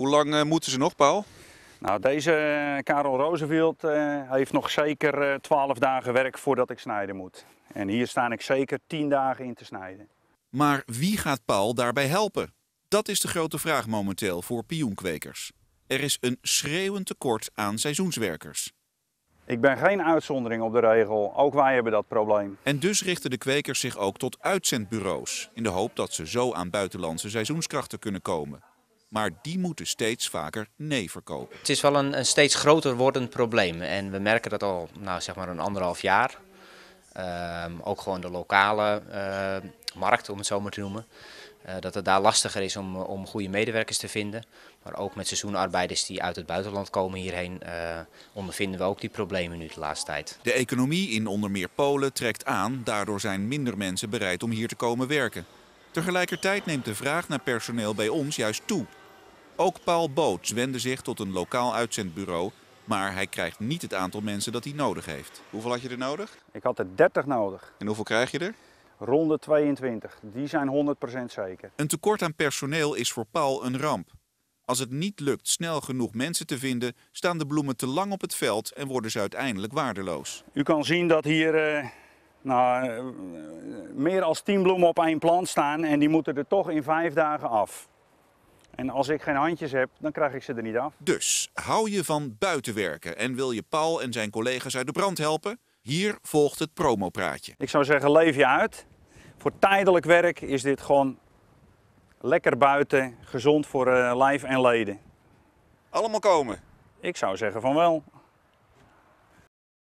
Hoe lang eh, moeten ze nog, Paul? Nou, deze eh, Karel Roosevelt eh, heeft nog zeker 12 dagen werk voordat ik snijden moet. En hier staan ik zeker 10 dagen in te snijden. Maar wie gaat Paul daarbij helpen? Dat is de grote vraag momenteel voor pioenkwekers. Er is een schreeuwend tekort aan seizoenswerkers. Ik ben geen uitzondering op de regel. Ook wij hebben dat probleem. En dus richten de kwekers zich ook tot uitzendbureaus. In de hoop dat ze zo aan buitenlandse seizoenskrachten kunnen komen maar die moeten steeds vaker nee verkopen. Het is wel een, een steeds groter wordend probleem en we merken dat al nou, zeg maar een anderhalf jaar. Ehm, ook gewoon de lokale eh, markt, om het zo maar te noemen. Eh, dat het daar lastiger is om, om goede medewerkers te vinden. Maar ook met seizoenarbeiders die uit het buitenland komen hierheen, eh, ondervinden we ook die problemen nu de laatste tijd. De economie in onder meer Polen trekt aan, daardoor zijn minder mensen bereid om hier te komen werken. Tegelijkertijd neemt de vraag naar personeel bij ons juist toe. Ook Paul Boot wende zich tot een lokaal uitzendbureau, maar hij krijgt niet het aantal mensen dat hij nodig heeft. Hoeveel had je er nodig? Ik had er 30 nodig. En hoeveel krijg je er? Ronde 22. Die zijn 100% zeker. Een tekort aan personeel is voor Paul een ramp. Als het niet lukt snel genoeg mensen te vinden, staan de bloemen te lang op het veld en worden ze uiteindelijk waardeloos. U kan zien dat hier eh, nou, eh, meer dan 10 bloemen op één plant staan en die moeten er toch in vijf dagen af. En als ik geen handjes heb, dan krijg ik ze er niet af. Dus hou je van buitenwerken en wil je Paul en zijn collega's uit de brand helpen? Hier volgt het promopraatje. Ik zou zeggen, leef je uit. Voor tijdelijk werk is dit gewoon lekker buiten, gezond voor uh, lijf en leden. Allemaal komen? Ik zou zeggen van wel.